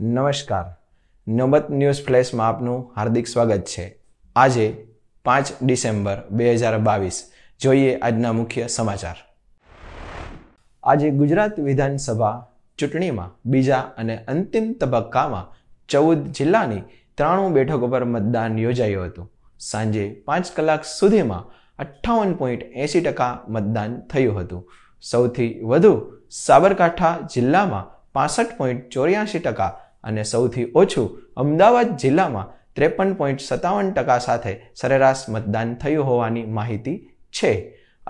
નમસ્કાર નવબત ન્યૂઝ ફ્લેશમાં આપનું હાર્દિક સ્વાગત છે આજે પાંચ ડિસેમ્બર બે હજાર બાવીસ જોઈએ આજના મુખ્ય સમાચાર આજે ગુજરાત વિધાનસભા ચૂંટણીમાં બીજા અને અંતિમ તબક્કામાં ચૌદ જિલ્લાની ત્રાણું બેઠકો પર મતદાન યોજાયું હતું સાંજે પાંચ કલાક સુધીમાં અઠ્ઠાવન પોઈન્ટ એંસી ટકા મતદાન થયું હતું સૌથી વધુ સાબરકાંઠા જિલ્લામાં પાસઠ પોઈન્ટ ચોર્યાસી ટકા અને સૌથી ઓછું અમદાવાદ જિલ્લામાં ત્રેપન પોઈન્ટ સત્તાવન ટકા સાથે સરેરાશ મતદાન થયું હોવાની માહિતી છે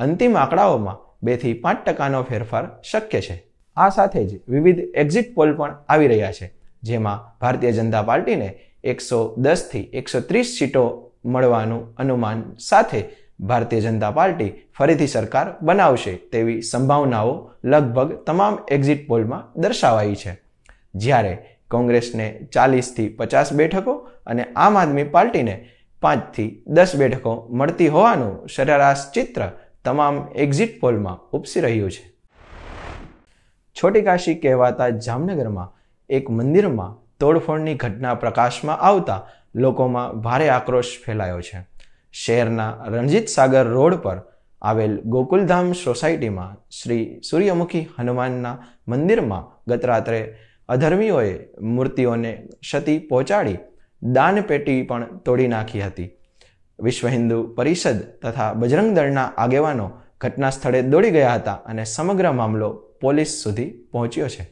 અંતિમ આંકડાઓમાં બેથી પાંચ ટકાનો ફેરફાર શક્ય છે આ સાથે જ વિવિધ એક્ઝિટ પોલ પણ આવી રહ્યા છે જેમાં ભારતીય જનતા પાર્ટીને એકસો દસથી એકસો ત્રીસ સીટો મળવાનું અનુમાન સાથે ભારતીય જનતા પાર્ટી ફરીથી સરકાર બનાવશે તેવી સંભાવનાઓ લગભગ તમામ એક્ઝિટ પોલમાં દર્શાવાઈ છે જ્યારે કોંગ્રેસને ચાલીસથી પચાસ બેઠકો અને આમ આદમી પાર્ટીને પાંચથી દસ બેઠકો મળતી હોવાનું સરેરાશ ચિત્ર તમામ એક્ઝિટ પોલમાં ઉપસી રહ્યું છે છોટી કાશી કહેવાતા જામનગરમાં એક મંદિરમાં તોડફોડની ઘટના પ્રકાશમાં આવતા લોકોમાં ભારે આક્રોશ ફેલાયો છે શહેરના રણજીત સાગર રોડ પર આવેલ ગોકુલધામ સોસાયટીમાં શ્રી સૂર્યમુખી હનુમાનના મંદિરમાં ગત રાત્રે અધર્મીઓએ મૂર્તિઓને ક્ષતિ પહોંચાડી દાનપેટી પણ તોડી નાખી હતી વિશ્વ હિન્દુ પરિષદ તથા બજરંગ દળના આગેવાનો ઘટના સ્થળે દોડી ગયા હતા અને સમગ્ર મામલો પોલીસ સુધી પહોંચ્યો છે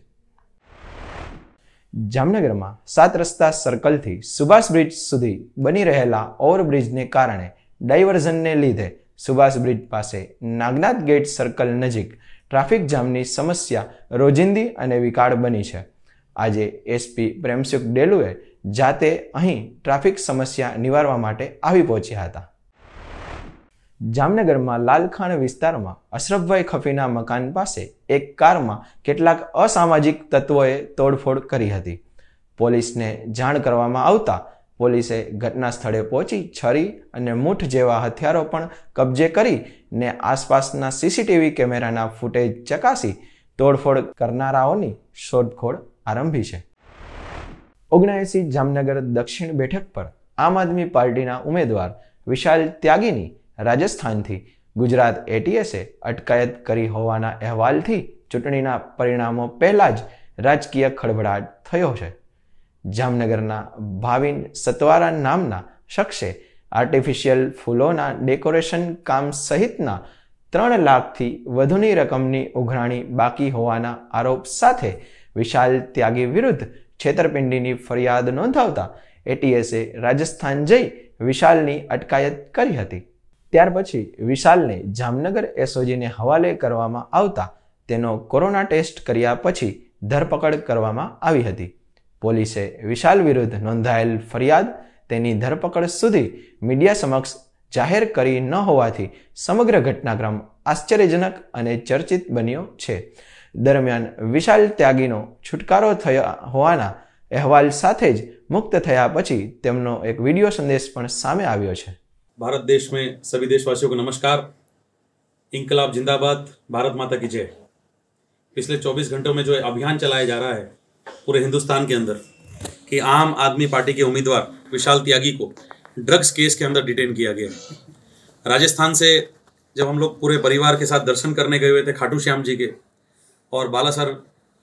જામનગરમાં સાત રસ્તા સર્કલથી સુભાષ બ્રિજ સુધી બની રહેલા ઓવરબ્રિજને કારણે ડાયવર્ઝનને લીધે સુભાષ બ્રિજ પાસે નાગનાથ ગેટ સર્કલ નજીક ટ્રાફિક જામની સમસ્યા રોજિંદી અને વિકાળ બની છે આજે એસપી પ્રેમસુખ ડેલુએ જાતે અહીં ટ્રાફિક સમસ્યા નિવારવા માટે આવી પહોંચ્યા હતા જામનગરમાં લાલખાણ વિસ્તારમાં અશરફભાઈ ખફીના મકાન પાસે એક કારમાં કેટલાક અસામાજિક તત્વોએ તોડફોડ કરી હતી પોલીસને જાણ કરવામાં આવતા પોલીસે ઘટના સ્થળે પહોંચી છરી અને મૂઠ જેવા હથિયારો પણ કબજે કરી ને આસપાસના સીસીટીવી કેમેરાના ફૂટેજ ચકાસી તોડફોડ કરનારાઓની શોધખોળ આરંભી છે ઓગણએંસી જામનગર દક્ષિણ બેઠક પર આમ આદમી પાર્ટીના ઉમેદવાર વિશાલ ત્યાગીની રાજસ્થાનથી ગુજરાત એટીએસે અટકાયત કરી હોવાના અહેવાલથી ચૂંટણીના પરિણામો પહેલાં જ રાજકીય ખળભળાટ થયો છે જામનગરના ભાવિન સતવારા નામના શખ્સે આર્ટિફિશિયલ ફૂલોના ડેકોરેશન કામ સહિતના ત્રણ લાખથી વધુની રકમની ઉઘરાણી બાકી હોવાના આરોપ સાથે વિશાલ ત્યાગી વિરુદ્ધ છેતરપિંડીની ફરિયાદ નોંધાવતા એટીએસે રાજસ્થાન જઈ વિશાલની અટકાયત કરી હતી ત્યાર પછી વિશાલને જામનગર એસઓજીને હવાલે કરવામાં આવતા તેનો કોરોના ટેસ્ટ કર્યા પછી ધરપકડ કરવામાં આવી હતી પોલીસે વિશાલ વિરુદ્ધ નોંધાયેલ ફરિયાદ તેની ધરપકડ સુધી મીડિયા સમક્ષ જાહેર કરી ન હોવાથી સમગ્ર ઘટનાક્રમ આશ્ચર્યજનક અને ચર્ચિત બન્યો છે દરમિયાન વિશાલ ત્યાગીનો છુટકારો થયા હોવાના અહેવાલ સાથે જ મુક્ત થયા પછી તેમનો એક વિડીયો સંદેશ પણ સામે આવ્યો છે ભારત દેશ મેં સભી દેશવાસીઓ કો નમસ્કાર ઇન્કલાબ જિંદાબાદ भारत माता की जय पिछले 24 घंटों में जो अभियान चलाया जा रहा है पूरे हिंदुस्तान के अंदर કે आम आदमी पार्टी के उम्मीदवार विशाल त्यागी को ड्रग्स केस के अंदर डिटेन किया गया राजस्थान से जब हम लोग पूरे परिवार के साथ दर्शन करने गए हुए थे खाटू श्याम जी के और बाला सर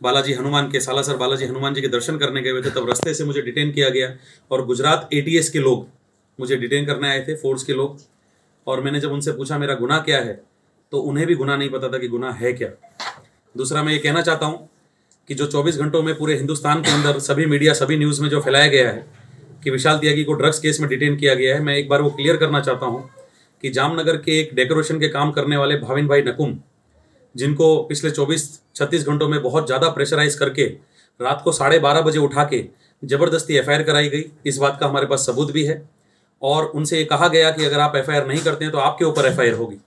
बालाजी हनुमान के साला सर बालाजी हनुमान जी के दर्शन करने गए हुए थे तब रास्ते से मुझे डिटेन किया गया और गुजरात ए के लोग मुझे डिटेन करने आए थे फोर्स के लोग और मैंने जब उनसे पूछा मेरा गुना क्या है तो उन्हें भी गुना नहीं पता था कि गुना है क्या दूसरा मैं ये कहना चाहता हूँ कि जो 24 घंटों में पूरे हिंदुस्तान के अंदर सभी मीडिया सभी न्यूज़ में जो फैलाया गया है कि विशाल त्यागी को ड्रग्स केस में डिटेन किया गया है मैं एक बार वो क्लियर करना चाहता हूँ कि जामनगर के एक डेकोरेशन के काम करने वाले भाविन भाई नकुम जिनको पिछले 24 छत्तीस घंटों में बहुत ज़्यादा प्रेशराइज करके रात को साढ़े बारह बजे उठा के ज़बरदस्ती एफ कराई गई इस बात का हमारे पास सबूत भी है और उनसे ये कहा गया कि अगर आप एफ नहीं करते हैं तो आपके ऊपर एफ होगी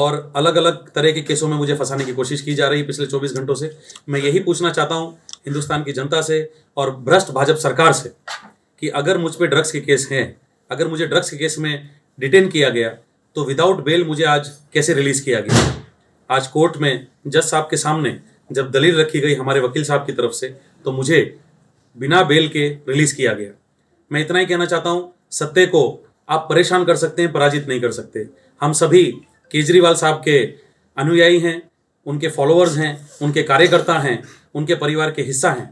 और अलग अलग तरह के केसों में मुझे फंसाने की कोशिश की जा रही है पिछले 24 घंटों से मैं यही पूछना चाहता हूँ हिंदुस्तान की जनता से और भ्रष्ट भाजपा सरकार से कि अगर मुझ पर ड्रग्स के केस हैं अगर मुझे ड्रग्स के केस में डिटेन किया गया तो विदाउट बेल मुझे आज कैसे रिलीज़ किया गया आज कोर्ट में जज साहब के सामने जब दलील रखी गई हमारे वकील साहब की तरफ से तो मुझे बिना बेल के रिलीज़ किया गया मैं इतना ही कहना चाहता हूँ सत्य को आप परेशान कर सकते हैं पराजित नहीं कर सकते हम सभी केजरीवाल साहब के अनुयायी हैं उनके फॉलोअर्स हैं उनके कार्यकर्ता हैं उनके परिवार के हिस्सा हैं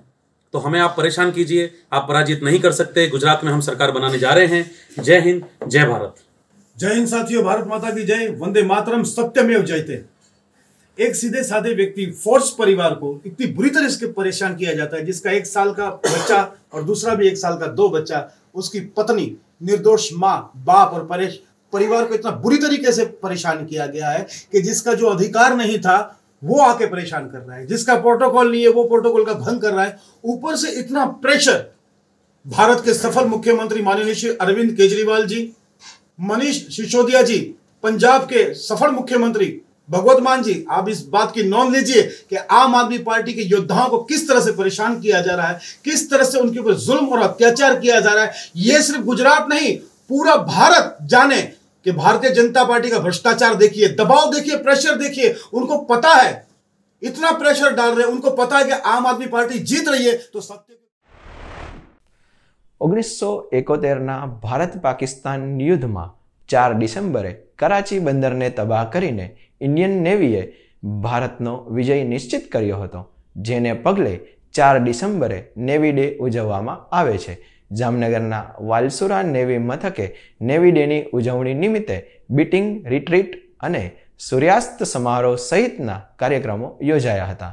तो हमें आप परेशान कीजिए आप पराजित नहीं कर सकते गुजरात में हम सरकार बनाने जा रहे हैं जय हिंद जय भारत जय हिंद साथियों भारत माता की जय वंदे मातरम सत्यमेव जयते एक सीधे साधे व्यक्ति फोर्स परिवार को इतनी बुरी तरह से परेशान किया जाता है जिसका एक साल का बच्चा और दूसरा भी एक साल का दो बच्चा उसकी पत्नी निर्दोष माँ बाप और परेश परिवार को इतना बुरी तरीके से परेशान किया गया है कि जिसका जो अधिकार नहीं था वो आके परेशान कर रहा है जिसका प्रोटोकॉल नहीं है वो प्रोटोकॉल का भंग कर रहा है ऊपर से इतना प्रेशर भारत के सफल मुख्यमंत्री माननीय श्री अरविंद केजरीवाल जी मनीष सिसोदिया जी पंजाब के सफल मुख्यमंत्री भगवत मान जी आप इस बात की नॉन लीजिए कि आम आदमी पार्टी के योद्धाओं को किस तरह से परेशान किया जा रहा है किस तरह से उनके ऊपर जुल्म और अत्याचार किया जा रहा है यह सिर्फ गुजरात नहीं पूरा भारत जाने कि भारतीय जनता पार्टी का भ्रष्टाचार देखिए दबाव देखिए प्रेशर देखिए उनको पता है इतना प्रेशर डाल रहे हैं उनको पता है कि आम आदमी पार्टी जीत रही है तो सत्य ઓગણીસો એકોતેરના ભારત પાકિસ્તાન યુદ્ધમાં ચાર ડિસેમ્બરે કરાચી બંદરને તબાહ કરીને ઇન્ડિયન નેવીએ ભારતનો વિજય નિશ્ચિત કર્યો હતો જેને પગલે ચાર ડિસેમ્બરે નેવી ડે ઉજવવામાં આવે છે જામનગરના વાલસુરા નેવી મથકે નેવી ડેની ઉજવણી નિમિત્તે બીટિંગ રિટ્રીટ અને સૂર્યાસ્ત સમારોહ સહિતના કાર્યક્રમો યોજાયા હતા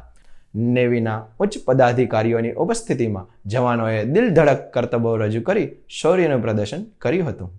નેવીના ઉચ્ચ પદાધિકારીઓની ઉપસ્થિતિમાં જવાનોએ દિલધડક કરતબો રજૂ કરી શૌર્યનું પ્રદર્શન કર્યું હતું